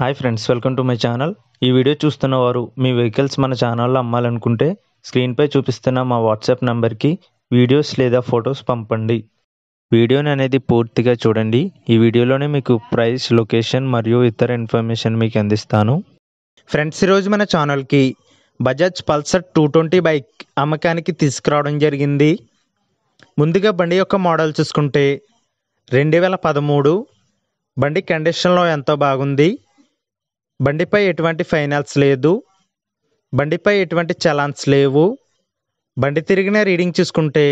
hi friends welcome to my channel ఈ video చూస్తున్న వారు మీ వెహికల్స్ మన ఛానల్లో అమ్మాలనుకుంటే స్క్రీన్పై చూపిస్తున్న మా వాట్సాప్ నెంబర్కి వీడియోస్ లేదా ఫొటోస్ పంపండి వీడియోని అనేది పూర్తిగా చూడండి ఈ వీడియోలోనే మీకు ప్రైస్ లొకేషన్ మరియు ఇతర ఇన్ఫర్మేషన్ మీకు అందిస్తాను ఫ్రెండ్స్ ఈరోజు మన ఛానల్కి Bajaj Pulsar two twenty bike అమ్మకానికి తీసుకురావడం జరిగింది ముందుగా బండి యొక్క మోడల్ చూసుకుంటే రెండు వేల పదమూడు బండి కండిషన్లో ఎంతో బాగుంది బండిపై ఎటువంటి ఫైనాన్స్ లేదు బండిపై ఎటువంటి చలాన్స్ లేవు బండి తిరిగిన రీడింగ్ చూసుకుంటే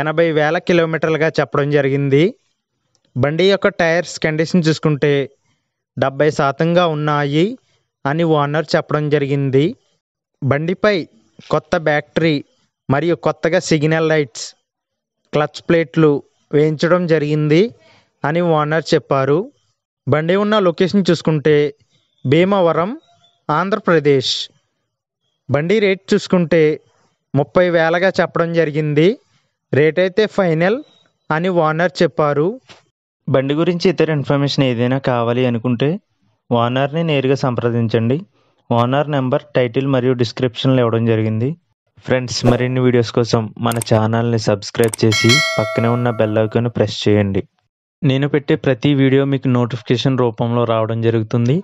ఎనభై వేల కిలోమీటర్లుగా చెప్పడం జరిగింది బండి యొక్క టైర్స్ కండిషన్ చూసుకుంటే డెబ్బై శాతంగా ఉన్నాయి అని ఓనర్ చెప్పడం జరిగింది బండిపై కొత్త బ్యాటరీ మరియు కొత్తగా సిగ్నల్ లైట్స్ క్లచ్ ప్లేట్లు వేయించడం జరిగింది అని ఓనర్ చెప్పారు బండి ఉన్న లొకేషన్ చూసుకుంటే భీమవరం ఆంధ్రప్రదేశ్ బండి రేట్ చూసుకుంటే ముప్పై వేలగా చెప్పడం జరిగింది రేట్ అయితే ఫైనల్ అని ఓనర్ చెప్పారు బండి గురించి ఇతర ఇన్ఫర్మేషన్ ఏదైనా కావాలి అనుకుంటే ఓనర్ని నేరుగా సంప్రదించండి ఓనర్ నెంబర్ టైటిల్ మరియు డిస్క్రిప్షన్లో ఇవ్వడం జరిగింది ఫ్రెండ్స్ మరిన్ని వీడియోస్ కోసం మన ఛానల్ని సబ్స్క్రైబ్ చేసి పక్కనే ఉన్న బెల్ ఐకాన్ ప్రెస్ చేయండి నేను పెట్టే ప్రతి వీడియో మీకు నోటిఫికేషన్ రూపంలో రావడం జరుగుతుంది